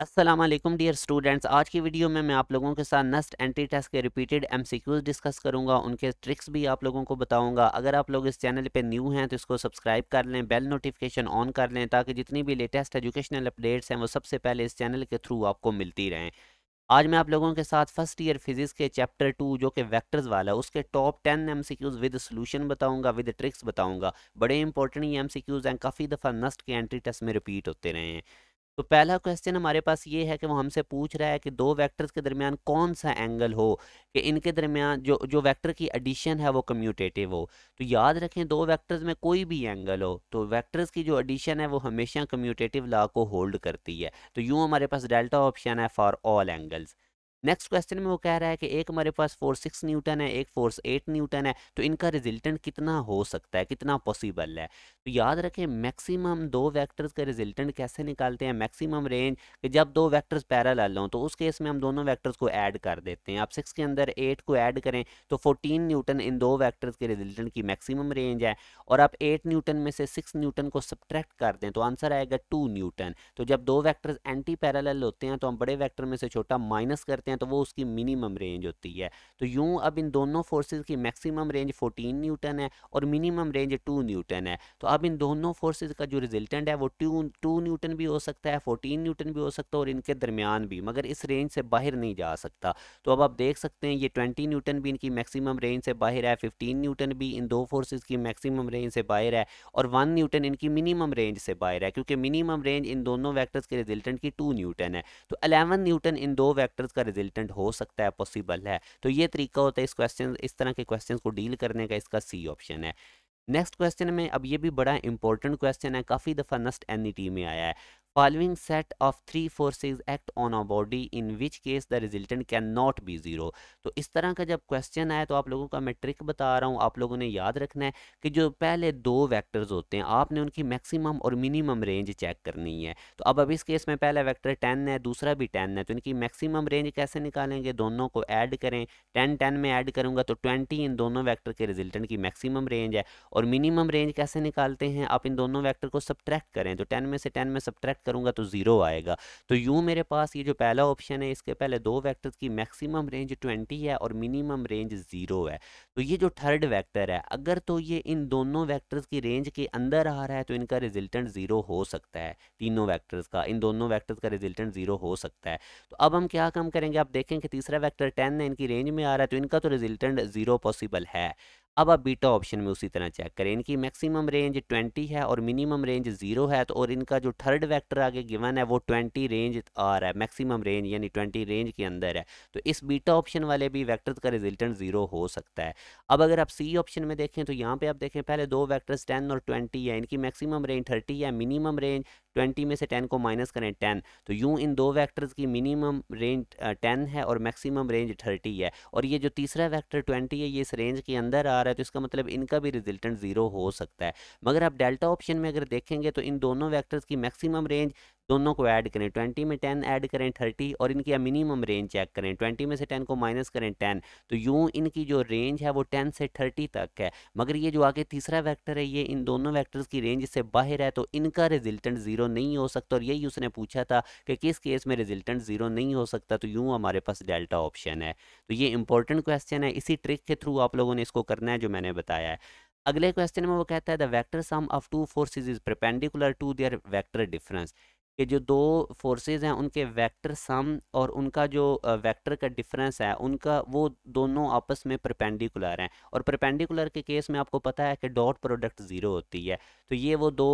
Aslam dear students आज की video में मैं आप लोगों के साथ नस्ट एंट्री टेस्ट के रिपीटेड एम डिस्कस करूंगा उनके ट्रिक्स भी आप लोगों को बताऊंगा अगर आप लोग इस चैनल पे न्यू हैं तो इसको सब्सक्राइब कर लें बेल नोटिफिकेशन ऑन कर लें ताकि जितनी भी लेटेस्ट एजुकेशनल अपडेट्स हैं वो सबसे पहले इस चैनल के थ्रू आपको मिलती रहें आज मैं आप लोगों के साथ फर्स्ट ईयर फिजिक्स के चैप्टर टू जो कि वेक्टर्स वाला है उसके top ten M C Qs with solution बताऊंगा विद ट्रिक्स बताऊंगा बड़े इंपॉर्टेंट ही एम सी क्यूज़ हैं काफ़ी दफ़ा नस्ट के एंट्री टेस्ट में रिपीट होते रहे हैं तो पहला क्वेश्चन हमारे पास ये है कि वो हमसे पूछ रहा है कि दो वेक्टर्स के दरमियान कौन सा एंगल हो कि इनके दरमियान जो जो वेक्टर की एडिशन है वो कम्यूटेटिव हो तो याद रखें दो वेक्टर्स में कोई भी एंगल हो तो वेक्टर्स की जो एडिशन है वो हमेशा कम्यूटेटिव लॉ को होल्ड करती है तो यूँ हमारे पास डेल्टा ऑप्शन है for all angles next question में वो कह रहा है कि एक हमारे पास फोर सिक्स न्यूटन है एक फोर्स एट न्यूटन है तो इनका रिजल्टेंट कितना हो सकता है कितना पॉसिबल है तो याद रखें मैक्सिमम दो वेक्टर्स का रिजल्टेंट कैसे निकालते हैं मैक्सिमम रेंज कि जब दो वेक्टर्स पैरल हों तो उस केस में हम दोनों वैक्टर्स को ऐड कर देते हैं आप सिक्स के अंदर एट को ऐड करें तो फोर्टीन न्यूटन इन दो वैक्टर्स के रिजल्टेंट की मैक्सिमम रेंज है और आप एट न्यूटन में से सिक्स न्यूटन को सब्ट्रैक्ट कर दें तो आंसर आएगा टू न्यूटन तो जब दो वैक्टर्स एंटी पैरल होते हैं तो हम बड़े वैक्टर में से छोटा माइनस करते करते हैं तो वो उसकी मिनिमम रेंज होती है तो यूँ अब इन दोनों फोर्सेज की मैक्सिमम रेंज 14 न्यूटन है और मिनिमम रेंज 2 न्यूटन है तो अब इन दोनों फोर्सेज का जो रिजल्टेंट है वो 2 2 न्यूटन भी हो सकता है 14 न्यूटन भी हो सकता है और इनके दरमियान भी मगर इस रेंज से बाहर नहीं जा सकता तो अब आप देख सकते हैं ये ट्वेंटी न्यूटन भी इनकी मैक्सिमम रेंज से बाहर है फिफ्टीन न्यूटन भी इन दो फोर्सेज की मैक्सिमम रेंज से बाहर है और वन न्यूटन इनकी मिनिमम रेंज से बाहर है क्योंकि मिनिमम रेंज इन दोनों वैक्टर्स के रिजल्टेंट की टू न्यूटन है तो अलेवन न्यूटन इन दो वैक्टर्स का रिजल्टेंट हो सकता है पॉसिबल है तो ये तरीका होता है इस क्वेश्चन इस तरह के क्वेश्चन को डील करने का इसका सी ऑप्शन है नेक्स्ट क्वेश्चन में अब ये भी बड़ा इंपॉर्टेंट क्वेश्चन है काफ़ी दफ़ा नस्ट एन में आया है following set of three forces act on a body in which case the resultant can not be zero तो इस तरह का जब क्वेश्चन आए तो आप लोगों का मैं ट्रिक बता रहा हूँ आप लोगों ने याद रखना है कि जो पहले दो वैक्टर्स होते हैं आपने उनकी मैक्सिमम और मिनिमम रेंज चेक करनी है तो अब अब इस केस में पहला वैक्टर टेन है दूसरा भी टेन है तो इनकी मैक्सिमम रेंज कैसे निकालेंगे दोनों को ऐड करें टेन टेन में ऐड करूँगा तो ट्वेंटी इन दोनों वैक्टर के रिजल्टेंट की मैक्सिमम रेंज है और मिनिमम रेंज कैसे निकालते हैं आप इन दोनों वैक्टर को सब्ट्रैक्ट करें तो टेन में से टेन में सब्ट्रैक्ट करूंगा तो ज़ीरो आएगा तो यूं मेरे पास ये जो पहला ऑप्शन है इसके पहले दो वैक्टर्स की मैक्सिमम रेंज ट्वेंटी है और मिनिमम रेंज ज़ीरो है तो ये जो थर्ड वैक्टर है अगर तो ये इन दोनों वैक्टर्स की रेंज के अंदर आ रहा है तो इनका रिजल्टेंट ज़ीरो हो सकता है तीनों वैक्टर्स का इन दोनों वैक्टर्स का रिजल्टेंट ज़ीरो हो सकता है तो अब हम क्या कम करेंगे आप देखें कि तीसरा वैक्टर टेन है इनकी रेंज में आ रहा है तो इनका तो रिजल्टेंट ज़ीरो पॉसिबल है अब आप बीटा ऑप्शन में उसी तरह चेक करें इनकी मैक्सिमम रेंज 20 है और मिनिमम रेंज जीरो है तो और इनका जो थर्ड वेक्टर आगे गिवन है वो 20 रेंज आ रहा है मैक्सिमम रेंज यानी 20 रेंज के अंदर है तो इस बीटा ऑप्शन वाले भी वैक्टर का रिजल्टेंट जीरो हो सकता है अब अगर आप सी ऑप्शन में देखें तो यहाँ पर आप देखें पहले दो वैक्टर्स टेन और ट्वेंटी है इनकी मैक्सिमम रेंज थर्टी है मिनिमम रेंज ट्वेंटी में से टेन को माइनस करें टेन तो यूँ इन दो वैक्टर्स की मिनिमम रेंज टेन है और मैक्सिमम रेंज थर्टी है और ये जो तीसरा वैक्टर ट्वेंटी है ये इस रेंज के अंदर आ रहा है तो इसका मतलब इनका भी रिजल्टेंट ज़ीरो हो सकता है मगर आप डेल्टा ऑप्शन में अगर देखेंगे तो इन दोनों वैक्टर्स की मैक्सिमम रेंज दोनों को ऐड करें ट्वेंटी में टेन ऐड करें थर्टी और इनकी मिनिमम रेंज चेक करें ट्वेंटी में से टेन को माइनस करें टेन तो यूँ इनकी जो रेंज है वो टेन से थर्टी तक है मगर ये जो आगे तीसरा वैक्टर है ये इन दोनों वैक्टर्स की रेंज से बाहर है तो इनका रिजल्टेंट ज़ीरो नहीं हो सकता और यही उसने पूछा था कि किस केस में रिजल्टेंट ज़ीरो नहीं हो सकता तो यूँ हमारे पास डेल्टा ऑप्शन है तो ये इंपॉर्टेंट क्वेश्चन है इसी ट्रिक के थ्रू आप लोगों ने इसको करना है जो मैंने बताया है अगले क्वेश्चन में वो कहता है the vector sum of two forces is perpendicular to their vector difference कि जो दो फोर्सेस हैं उनके वेक्टर सम और उनका जो वेक्टर का डिफरेंस है उनका वो दोनों आपस में परपेंडिकुलर हैं और परपेंडिकुलर के केस में आपको पता है कि डॉट प्रोडक्ट ज़ीरो होती है तो ये वो दो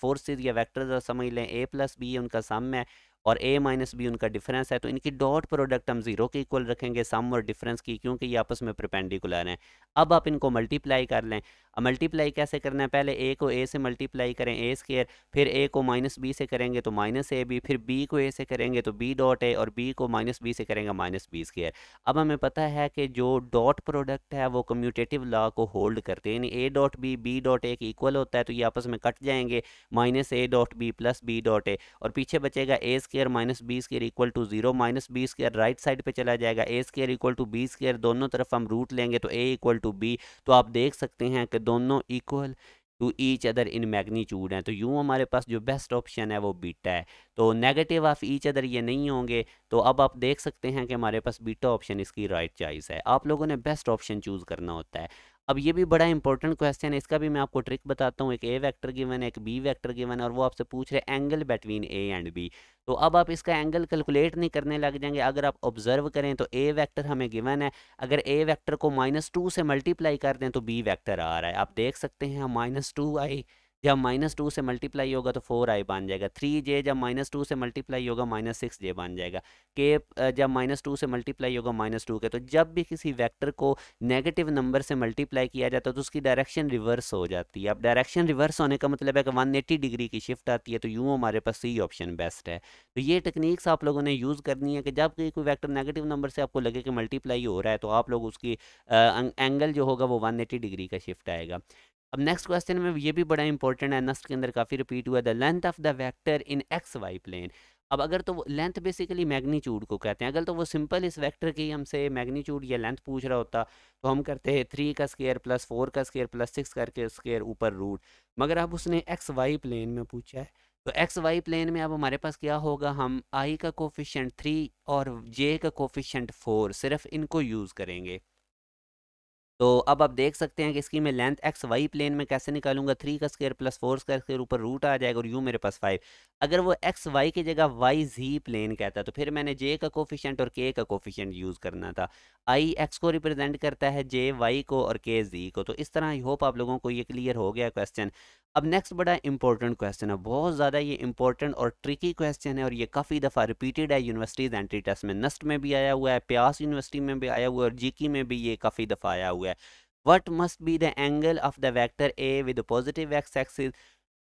फोर्सेस या वेक्टर्स समझ लें ए प्लस बी उनका सम है और ए माइनस बी उनका डिफरेंस है तो इनकी डॉट प्रोडक्ट हम जीरो के इक्वल रखेंगे सम और डिफरेंस की क्योंकि ये आपस में प्रपेंडिकुलर हैं अब आप इनको मल्टीप्लाई कर लें अब मल्टीप्लाई कैसे करना है पहले ए को ए से मल्टीप्लाई करें ए स्केयर फिर ए को माइनस बी से करेंगे तो माइनस ए बी फिर बी को ए से करेंगे तो बी डॉट ए और बी को माइनस बी से करेंगे माइनस बी स्केयर अब हमें पता है कि जो डॉट प्रोडक्ट है वो कम्यूटेटिव लॉ को होल्ड करते हैं यानी A dot B B dot A के इक्वल होता है तो ये आपस में कट जाएंगे minus A dot B plus B dot A और पीछे बचेगा A square square minus B square equal to zero minus B square right side पे चला जाएगा A square equal to B square दोनों तरफ हम रूट लेंगे तो ए इक्वल टू बी तो आप देख सकते हैं कि दोनों equal to each other in magnitude हैं तो यूँ हमारे पास जो बेस्ट ऑप्शन है वो बीटा है तो नेगेटिव ऑफ ईच अदर ये नहीं होंगे तो अब आप देख सकते हैं कि हमारे पास बीटा ऑप्शन इसकी राइट right चॉइस है आप लोगों ने बेस्ट ऑप्शन चूज़ करना होता है अब ये भी बड़ा इंपॉर्टेंट क्वेश्चन है इसका भी मैं आपको ट्रिक बताता हूँ एक ए वेक्टर गिवन है एक बी वेक्टर गिवन है और वो आपसे पूछ रहे angle between A and B तो अब आप इसका एंगल कैलकुलेट नहीं करने लग जाएंगे अगर आप ऑब्जर्व करें तो ए वेक्टर हमें गिवन है अगर ए वेक्टर को माइनस टू से मल्टीप्लाई कर दें तो बी वेक्टर आ रहा है आप देख सकते हैं माइनस टू आई जब माइनस टू से मल्टीप्लाई होगा तो फोर आई बन जाएगा थ्री जे जब माइनस टू से मल्टीप्लाई होगा माइनस सिक्स जे बन जाएगा के जब माइनस टू से मल्टीप्लाई होगा माइनस टू के तो जब भी किसी वैक्टर को नेगेटिव नंबर से मल्टीप्लाई किया जाता है तो उसकी डायरेक्शन रिवर्स हो जाती है अब डायरेक्शन रिवर्स होने का मतलब है कि वन एट्टी डिग्री की शिफ्ट आती है तो यूँ हमारे पास सी ऑप्शन बेस्ट है तो ये टेक्निक्स आप लोगों ने यूज़ करनी है कि जब कोई वैक्टर नेगेटिव नंबर से आपको लगे कि मल्टीप्लाई हो रहा है तो आप लोग उसकी एंगल जो होगा वो वन एट्टी डिग्री का शिफ्ट आएगा अब नेक्स्ट क्वेश्चन में ये भी बड़ा इंपॉर्टेंट है नस्ट के अंदर काफ़ी रिपीट हुआ the length of the vector in X Y plane अब अगर तो लेंथ बेसिकली मैग्नीच्यूड को कहते हैं अगर तो वो सिंपल इस वेक्टर की हमसे मैग्नीच्यूड या लेंथ पूछ रहा होता तो हम करते हैं थ्री का स्केयर प्लस फोर का स्केयर प्लस सिक्स करके स्केयर ऊपर रूट मगर अब उसने एक्स वाई प्लेन में पूछा है तो एक्स वाई प्लेन में अब हमारे पास क्या होगा हम आई का कोफिशेंट थ्री और जे का कोफिशेंट फोर सिर्फ इनको यूज़ करेंगे तो अब आप देख सकते हैं कि इसकी मैं लेंथ एक्स वाई प्लेन में कैसे निकालूंगा थ्री का स्क्वायर प्लस फोर स्क्वायर के ऊपर रूट आ जाएगा और यू मेरे पास फाइव अगर वो एक्स वाई की जगह वाई जी प्लेन कहता तो फिर मैंने जे का कोफिशेंट और के का कोफिशेंट यूज़ करना था आई एक्स को रिप्रेजेंट करता है जे वाई को और के जी को तो इस तरह आई होप आप लोगों को ये क्लियर हो गया क्वेश्चन अब नेक्स्ट बड़ा इंपॉर्टेंट क्वेश्चन है बहुत ज़्यादा ये इंपॉर्टेंट और ट्रिकी क्वेश्चन है और ये काफ़ी दफ़ा रिपीटेड है यूनिवर्सिटीज़ एंट्री टेस्ट में नस्ट में भी आया हुआ है प्यास यूनिवर्सिटी में भी आया हुआ है और जीकी में भी ये काफ़ी दफ़ा आया हुआ है what must be the angle of the vector A with positive X axis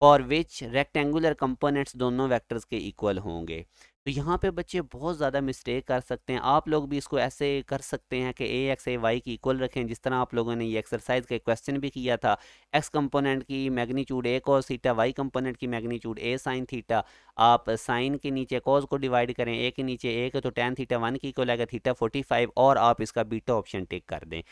और विच रेक्टेंगुलर कंपोनेंट्स दोनों वैक्टर्स के इक्वल होंगे तो यहाँ पे बच्चे बहुत ज़्यादा मिस्टेक कर सकते हैं आप लोग भी इसको ऐसे कर सकते हैं कि ए एक्स ए वाई की इक्वल रखें जिस तरह आप लोगों ने ये एक्सरसाइज का क्वेश्चन भी किया था एक्स कंपोनेंट की magnitude A cos theta Y component की मैग्नीट्यूड ए साइन थीटा आप साइन के नीचे कॉस को डिवाइड करें ए के नीचे ए के तो टेन थीटा वन की इक्वल आएगा थीटा फोर्टी फाइव और आप इसका बीटा ऑप्शन टिक कर दें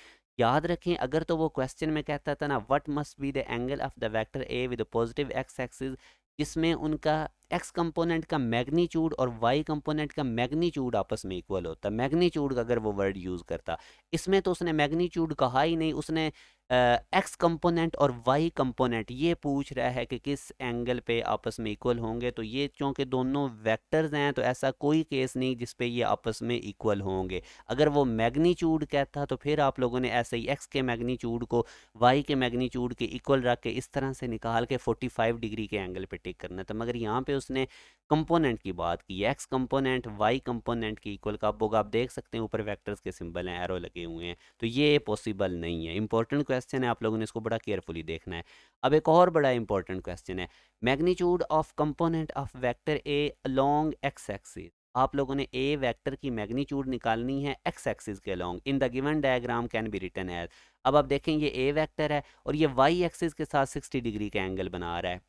याद रखें अगर तो वो क्वेश्चन में कहता था ना what must be the angle of the vector A with positive X axis जिसमें उनका एक्स कंपोनेंट का मैग्नीच्यूड और वाई कंपोनेंट का मैग्नीच्यूड आपस में इक्वल होता मैग्नीच्यूड का अगर वो वर्ड यूज़ करता इसमें तो उसने मैग्नीच्यूड कहा ही नहीं उसने एक्स कंपोनेंट और वाई कंपोनेंट ये पूछ रहा है कि किस एंगल पे आपस में इक्वल होंगे तो ये चूँकि दोनों वेक्टर्स हैं तो ऐसा कोई केस नहीं जिस पे ये आपस में इक्वल होंगे अगर वो मैग्नीट्यूड कहता तो फिर आप लोगों ने ऐसे ही एक्स के मैग्नीट्यूड को वाई के मैग्नीट्यूड के इक्वल रख के इस तरह से निकाल के फोर्टी डिग्री के एंगल पर टिक करना था तो मगर यहाँ पे उसने कंपोनेंट की बात की एक्स कंपोनेंट वाई कंपोनेंट की इक्वल का आप देख सकते हैं ऊपर वैक्टर्स के सिंबल हैं एरो लगे हुए हैं तो ये पॉसिबल नहीं है इंपॉर्टेंट क्वेश्चन है आप लोगों ने इसको बड़ा केयरफुली देखना है अब एक और बड़ा इंपॉर्टेंट क्वेश्चन है magnitude of component of vector A along X axis आप लोगों ने ए वेक्टर की मैग्नीट्यूड निकालनी है एक्स एक्सिस के along in the given diagram can be written as अब आप देखें ये ए वेक्टर है और ये वाई एक्सिस के साथ 60 डिग्री का एंगल बना रहा है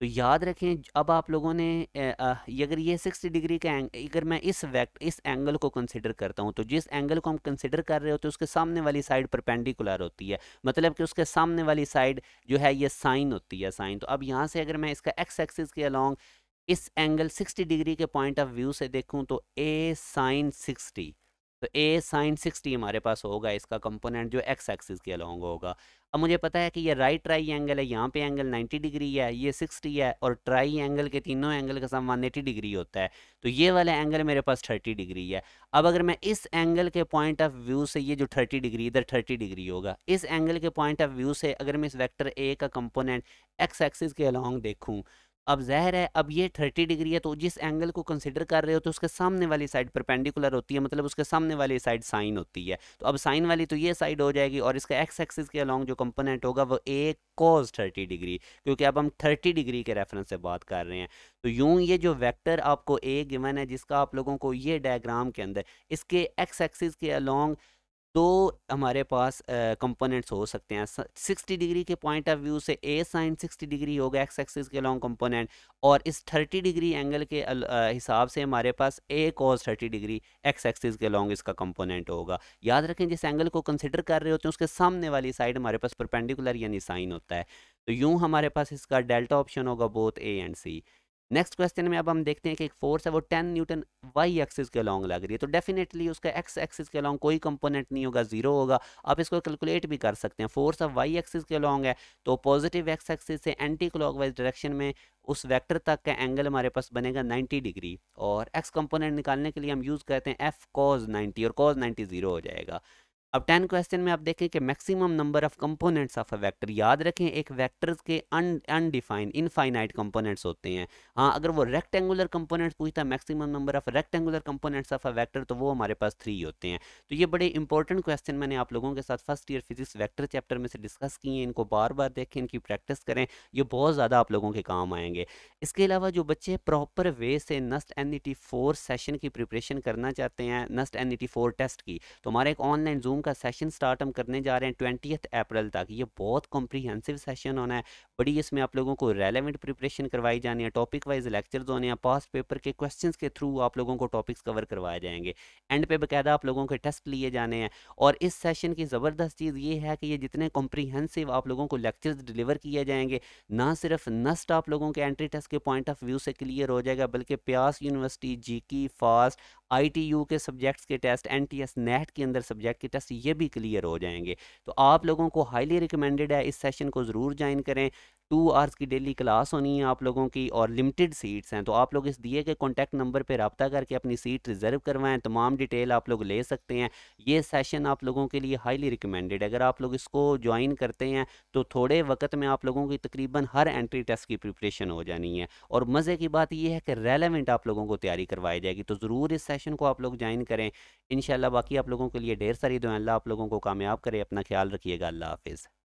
तो याद रखें अब आप लोगों ने अगर ये 60 डिग्री का अगर मैं इस वैक्ट इस एंगल को कंसिडर करता हूँ तो जिस एंगल को हम कंसिडर कर रहे होते हैं उसके सामने वाली साइड परपेंडिकुलर होती है मतलब कि उसके सामने वाली साइड जो है ये साइन होती है साइन तो अब यहाँ से अगर मैं इसका एक्स एक्सिस के अलॉन्ग इस एंगल 60 डिग्री के पॉइंट ऑफ व्यू से देखूँ तो ए साइन सिक्सटी तो ए साइन सिक्सटी हमारे पास होगा इसका कंपोनेंट जो एक्स एक्सिस के अलॉन्ग होगा अब मुझे पता है कि ये राइट ट्राई एंगल है यहाँ पे एंगल 90 डिग्री है ये 60 है और ट्राई एंगल के तीनों एंगल का सम 80 डिग्री होता है तो ये वाला एंगल मेरे पास 30 डिग्री है अब अगर मैं इस एंगल के पॉइंट ऑफ व्यू से ये जो 30 डिग्री इधर 30 डिग्री होगा इस एंगल के पॉइंट ऑफ व्यू से अगर मैं इस वैक्टर ए का कंपोनेंट एक्स एक्सिस के अलॉन्ग देखूँ अब जहर है अब ये थर्टी डिग्री है तो जिस एंगल को कंसिडर कर रहे हो तो उसके सामने वाली साइड परपेंडिकुलर होती है मतलब उसके सामने वाली साइड साइन होती है तो अब साइन वाली तो ये साइड हो जाएगी और इसका एक्स एक्सिस के अलॉन्ग जो कंपोनेंट होगा वो ए कॉज थर्टी डिग्री क्योंकि अब हम थर्टी डिग्री के रेफरेंस से बात कर रहे हैं तो यूं ये जो वैक्टर आपको ए गिवन है जिसका आप लोगों को ये डायग्राम के अंदर इसके एक्स एक्सिस के अलॉन्ग तो हमारे पास कंपोनेंट्स हो सकते हैं 60 डिग्री के पॉइंट ऑफ व्यू से ए साइन 60 डिग्री होगा एक्स एक्सिस के लॉन्ग कंपोनेंट और इस 30 डिग्री एंगल के हिसाब से हमारे पास A cos 30 degree X axis के लॉन्ग इसका कंपोनेंट होगा याद रखें जिस एंगल को कंसिडर कर रहे होते हैं उसके सामने वाली साइड हमारे पास परपेंडिकुलर यानी साइन होता है तो यूँ हमारे पास इसका डेल्टा ऑप्शन होगा both A and C next question में अब हम देखते हैं कि एक फोर्स है वो टेन न्यूटन वाई एक्सिस के अलॉन्ग लग रही है तो डेफिनेटली उसका एक्स एक्सिस के अलॉन्ग कोई कंपोनेंट नहीं होगा जीरो होगा आप इसको कैलकुलेट भी कर सकते हैं फोर्स अब वाई एक्सिस के अलॉन्ग है तो पॉजिटिव एक्स एक्सिस से एंटी क्लॉक डायरेक्शन में उस वैक्टर तक का एंगल हमारे पास बनेगा नाइन्टी डिग्री और एक्स कंपोनेंट निकालने के लिए हम यूज़ करते हैं एफ कॉज नाइन्टी और कॉज नाइन्टी जीरो हो जाएगा अब टेन क्वेश्चन में आप देखें कि maximum number of components of a vector याद रखें एक वेक्टर के अनडिफाइंड इनफाइनाइट कंपोनेंट्स होते हैं हाँ अगर वो रेक्टेंगुलर कंपोनेंट्स पूछता है maximum number of rectangular components of a vector तो वो हमारे पास थ्री होते हैं तो ये बड़े इंपॉर्टेंट क्वेश्चन मैंने आप लोगों के साथ first year physics vector chapter में से डिस्कस किए इनको बार बार देखें इनकी प्रैक्टिस करें ये बहुत ज़्यादा आप लोगों के काम आएंगे इसके अलावा जो बच्चे प्रॉपर वे से NUST N E T four session की प्रिपरेशन करना चाहते हैं NUST N E T four test की तो हमारे एक ऑनलाइन जूम जूम का सेशन स्टार्ट हम करने जा रहे हैं ट्वेंटी अप्रैल तक ये बहुत कॉम्प्रीहेंसिव सेशन होना है बड़ी इसमें आप लोगों को रेलेवेंट प्रिपरेशन करवाई जानी है टॉपिक वाइज लेक्चर्स होने हैं पास्ट पेपर के क्वेश्चन के थ्रू आप लोगों को टॉपिक्स कवर करवाए जाएंगे एंड पे बकायदा आप लोगों के टेस्ट लिए जाने हैं और इस सेशन की ज़बरदस्त चीज़ ये है कि ये जितने कॉम्प्रीहेंसिव आप लोगों को लेक्चर्स डिलीवर किए जाएंगे ना सिर्फ नस्ट आप लोगों के एंट्री टेस्ट के पॉइंट ऑफ व्यू से क्लियर हो जाएगा बल्कि प्यास यूनिवर्सिटी जी की फास्ट आई के सब्जेक्ट्स के टेस्ट एनटीएस नेट के अंदर सब्जेक्ट के टेस्ट ये भी क्लियर हो जाएंगे तो आप लोगों को हाईली रिकमेंडेड है इस सेशन को ज़रूर ज्वाइन करें टू आवर्स की डेली क्लास होनी है आप लोगों की और लिमिटेड सीट्स हैं तो आप लोग इस दिए गए कॉन्टैक्ट नंबर पर रबता करके अपनी सीट रिजर्व करवाएं तमाम डिटेल आप लोग ले सकते हैं ये सेशन आप लोगों के लिए हाईली रिकमेंडेड अगर आप लोग इसको ज्वाइन करते हैं तो थोड़े वक्त में आप लोगों की तकरीबन हर एंट्री टेस्ट की प्रिपरेशन हो जानी है और मज़े की बात यह है कि रेलिवेंट आप लोगों को तैयारी करवाई जाएगी तो ज़रूर इस सेशन को आप लोग ज्वाइन करें इन बाकी आप लोगों के लिए ढेर सारी दुआ आप लोगों को कामयाब करें अपना ख्याल रखिएगा अल्लाह हाफिज़